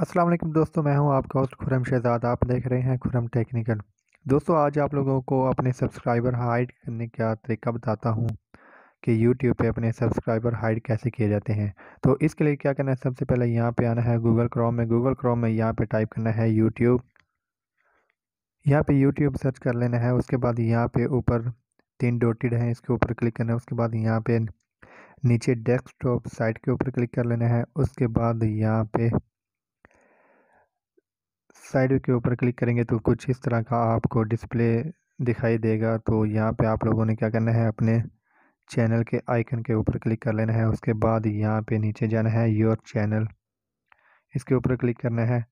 असलम दोस्तों मैं हूं आपका होस्ट खुरम शहजाद आप देख रहे हैं खुरम टेक्निकल दोस्तों आज आप लोगों को अपने सब्सक्राइबर हाइड करने का तरीका बताता हूं कि YouTube पे अपने सब्सक्राइबर हाइड कैसे किए जाते हैं तो इसके लिए क्या करना है सबसे पहले यहाँ पे आना है गूगल Chrome में गूगल क्रोम में यहाँ पे टाइप करना है यूट्यूब यहाँ पे यूट्यूब सर्च कर लेना है उसके बाद यहाँ पर ऊपर तीन डोटेड हैं इसके ऊपर क्लिक करना है उसके बाद यहाँ पर नीचे डेस्क साइट के ऊपर क्लिक कर लेना है उसके बाद यहाँ पर साइड के ऊपर क्लिक करेंगे तो कुछ इस तरह का आपको डिस्प्ले दिखाई देगा तो यहाँ पे आप लोगों ने क्या करना है अपने चैनल के आइकन के ऊपर क्लिक कर लेना है उसके बाद यहाँ पे नीचे जाना है योर चैनल इसके ऊपर क्लिक करना है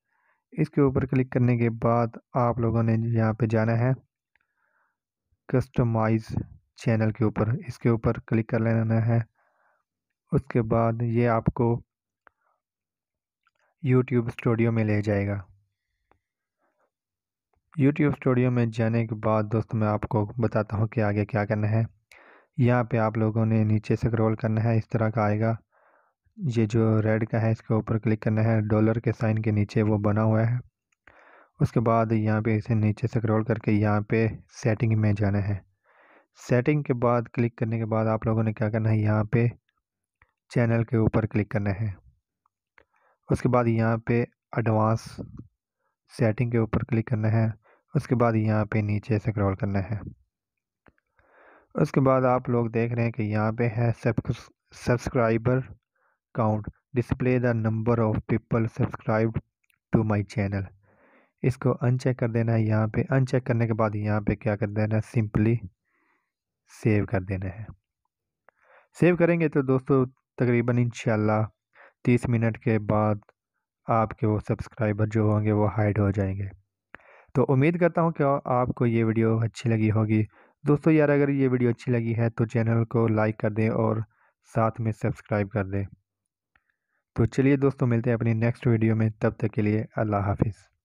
इसके ऊपर क्लिक करने के बाद आप लोगों ने यहाँ पे जाना है कस्टमाइज़ चैनल के ऊपर इसके ऊपर क्लिक कर लेना है उसके बाद ये आपको यूट्यूब स्टूडियो में ले जाएगा यूट्यूब स्टूडियो में जाने के बाद दोस्तों मैं आपको बताता हूँ कि आगे क्या करना है यहाँ पे आप लोगों ने नीचे स्क्रॉल करना है इस तरह का आएगा ये जो रेड का है इसके ऊपर क्लिक करना है डॉलर के साइन के नीचे वो बना हुआ है उसके बाद यहाँ पे इसे नीचे स्क्रॉल करके यहाँ पे सेटिंग में जाना है सेटिंग के बाद क्लिक करने के बाद आप लोगों ने क्या करना है यहाँ पे चैनल के ऊपर क्लिक करना है उसके बाद यहाँ पे एडवांस सेटिंग के ऊपर क्लिक करना है उसके बाद यहाँ पे नीचे से क्रॉल करना है उसके बाद आप लोग देख रहे हैं कि यहाँ पे है subscriber count display the number of people subscribe to my channel इसको अनचेक कर देना है यहाँ पे अनचेक करने के बाद यहाँ पे क्या कर देना है सिंपली सेव कर देना है सेव करेंगे तो दोस्तों तकरीबन इन तीस मिनट के बाद आपके वो सब्सक्राइबर जो होंगे वो हाइड हो जाएंगे तो उम्मीद करता हूँ कि आपको ये वीडियो अच्छी लगी होगी दोस्तों यार अगर ये वीडियो अच्छी लगी है तो चैनल को लाइक कर दें और साथ में सब्सक्राइब कर दें तो चलिए दोस्तों मिलते हैं अपनी नेक्स्ट वीडियो में तब तक के लिए अल्लाह हाफिज़